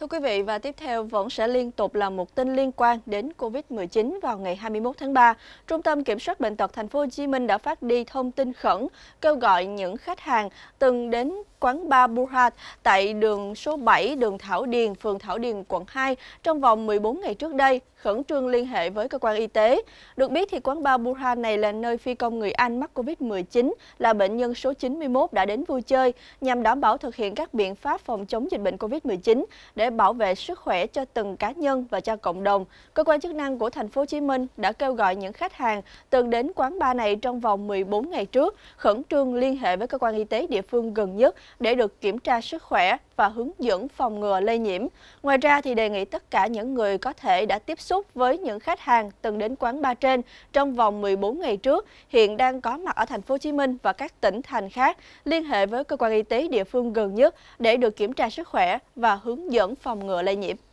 Thưa quý vị và tiếp theo vẫn sẽ liên tục là một tin liên quan đến Covid-19 vào ngày 21 tháng 3. Trung tâm Kiểm soát Bệnh tật Thành phố Hồ Chí Minh đã phát đi thông tin khẩn kêu gọi những khách hàng từng đến quán bar Burhat tại đường số 7 đường Thảo Điền, phường Thảo Điền, quận 2 trong vòng 14 ngày trước đây khẩn trương liên hệ với cơ quan y tế. Được biết thì quán bar Burha này là nơi phi công người Anh mắc Covid-19 là bệnh nhân số 91 đã đến vui chơi nhằm đảm bảo thực hiện các biện pháp phòng chống dịch bệnh Covid-19 để để bảo vệ sức khỏe cho từng cá nhân và cho cộng đồng, cơ quan chức năng của thành phố Hồ Chí Minh đã kêu gọi những khách hàng từng đến quán bar này trong vòng 14 ngày trước khẩn trương liên hệ với cơ quan y tế địa phương gần nhất để được kiểm tra sức khỏe và hướng dẫn phòng ngừa lây nhiễm. Ngoài ra thì đề nghị tất cả những người có thể đã tiếp xúc với những khách hàng từng đến quán ba trên trong vòng 14 ngày trước hiện đang có mặt ở thành phố Hồ Chí Minh và các tỉnh thành khác liên hệ với cơ quan y tế địa phương gần nhất để được kiểm tra sức khỏe và hướng dẫn phòng ngừa lây nhiễm.